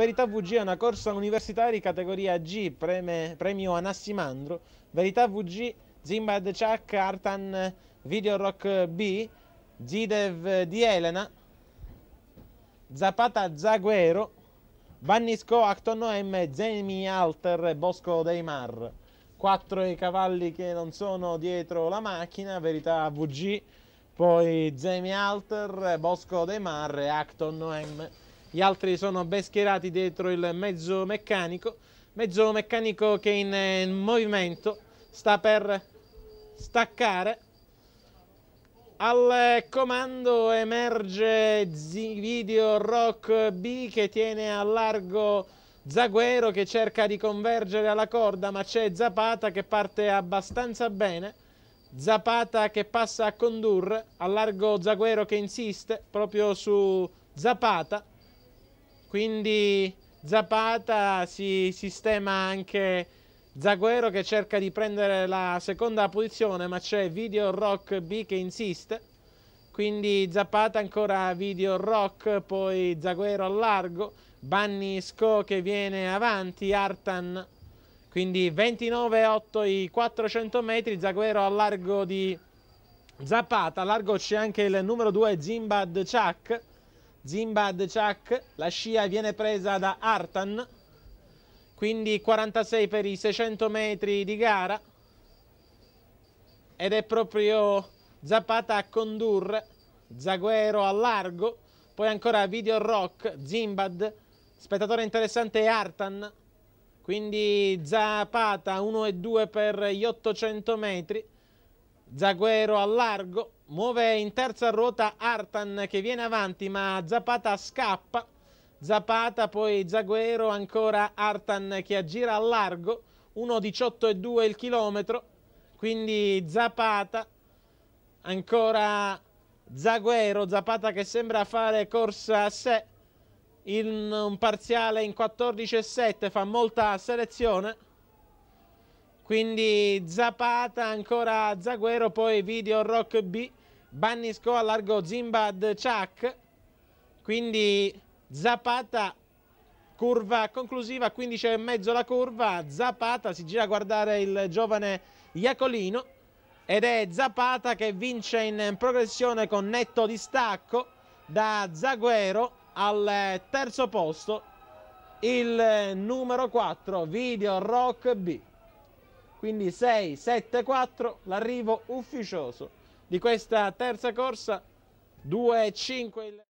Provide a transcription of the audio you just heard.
Verità VG è una corsa universitaria categoria G, preme, premio Anassimandro. Verità VG, Zimbad Chak, Artan Video Rock B, Zidev di Elena, Zapata Zaguero, Bannisco Acton M, Zemi Alter, Bosco dei Mar. Quattro i cavalli che non sono dietro la macchina, Verità VG, poi Zemi Alter, Bosco dei Mar e Acton M gli altri sono ben schierati dietro il mezzo meccanico, mezzo meccanico che in, eh, movimento sta per staccare. Al comando emerge Zivideo Rock B che tiene a largo Zaguero che cerca di convergere alla corda ma c'è Zapata che parte abbastanza bene. Zapata che passa a condurre, a largo Zaguero che insiste proprio su Zapata. Quindi Zapata si sistema anche Zaguero che cerca di prendere la seconda posizione, ma c'è Video Rock B che insiste. Quindi Zapata ancora Video Rock, poi Zaguero al largo, Banni Sco che viene avanti, Artan. Quindi 29,8 i 400 metri, Zaguero al largo di Zapata, a largo c'è anche il numero 2 Zimbad Chak. Zimbad Chak, la scia viene presa da Artan, quindi 46 per i 600 metri di gara ed è proprio Zapata a condurre, Zaguero a largo, poi ancora Video Rock, Zimbad, spettatore interessante Artan, quindi Zapata 1 e 2 per gli 800 metri, Zaguero a largo, Muove in terza ruota Artan che viene avanti ma Zapata scappa. Zapata, poi Zaguero, ancora Artan che aggira a largo. 1,18,2 il chilometro. Quindi Zapata, ancora Zaguero, Zapata che sembra fare corsa a sé. In un parziale in 14,7 fa molta selezione. Quindi Zapata, ancora Zaguero, poi video Rock B, Bannisco a largo Zimbad Chuck. Quindi Zapata, curva conclusiva, 15 e mezzo la curva, Zapata si gira a guardare il giovane Iacolino ed è Zapata che vince in progressione con netto distacco da Zaguero al terzo posto il numero 4 Video Rock B. Quindi 6, 7, 4, l'arrivo ufficioso di questa terza corsa, 2, 5.